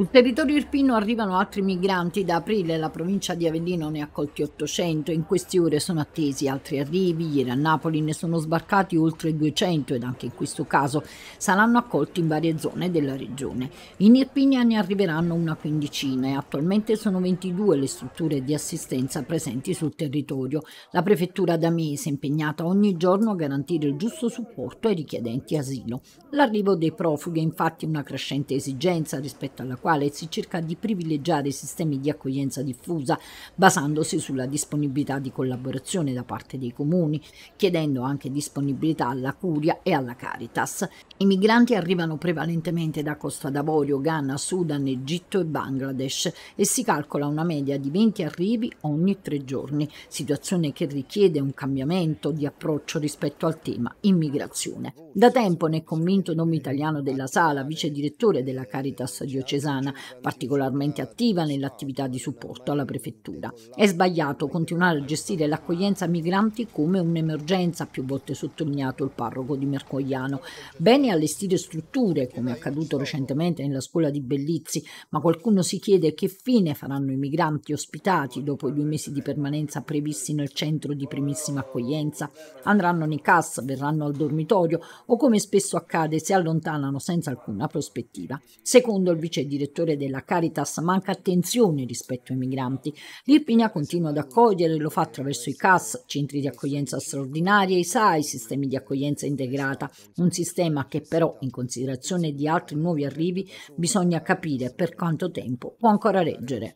Sul territorio irpino arrivano altri migranti. Da aprile la provincia di Avellino ne ha accolti 800. In queste ore sono attesi altri arrivi. Ieri a Napoli ne sono sbarcati oltre 200 ed anche in questo caso saranno accolti in varie zone della regione. In Irpinia ne arriveranno una quindicina e attualmente sono 22 le strutture di assistenza presenti sul territorio. La prefettura da mesi è impegnata ogni giorno a garantire il giusto supporto ai richiedenti asilo. L'arrivo dei profughi è infatti una crescente esigenza rispetto alla quale quale si cerca di privilegiare i sistemi di accoglienza diffusa basandosi sulla disponibilità di collaborazione da parte dei comuni, chiedendo anche disponibilità alla Curia e alla Caritas. I migranti arrivano prevalentemente da Costa d'Avorio, Ghana, Sudan, Egitto e Bangladesh e si calcola una media di 20 arrivi ogni tre giorni, situazione che richiede un cambiamento di approccio rispetto al tema immigrazione. Da tempo ne è convinto nome italiano della Sala, vice direttore della Caritas diocesana Rosana, particolarmente attiva nell'attività di supporto alla prefettura. È sbagliato continuare a gestire l'accoglienza migranti come un'emergenza, più volte sottolineato il parroco di Mercogliano. Bene allestire strutture, come accaduto recentemente nella scuola di Bellizzi, ma qualcuno si chiede che fine faranno i migranti ospitati dopo i due mesi di permanenza previsti nel centro di primissima accoglienza. Andranno nei CAS, verranno al dormitorio o come spesso accade si allontanano senza alcuna prospettiva. Secondo il vice direttore direttore della Caritas, manca attenzione rispetto ai migranti. L'Irpinia continua ad accogliere, lo fa attraverso i CAS, centri di accoglienza straordinaria, i SAI, sistemi di accoglienza integrata, un sistema che però in considerazione di altri nuovi arrivi bisogna capire per quanto tempo può ancora reggere.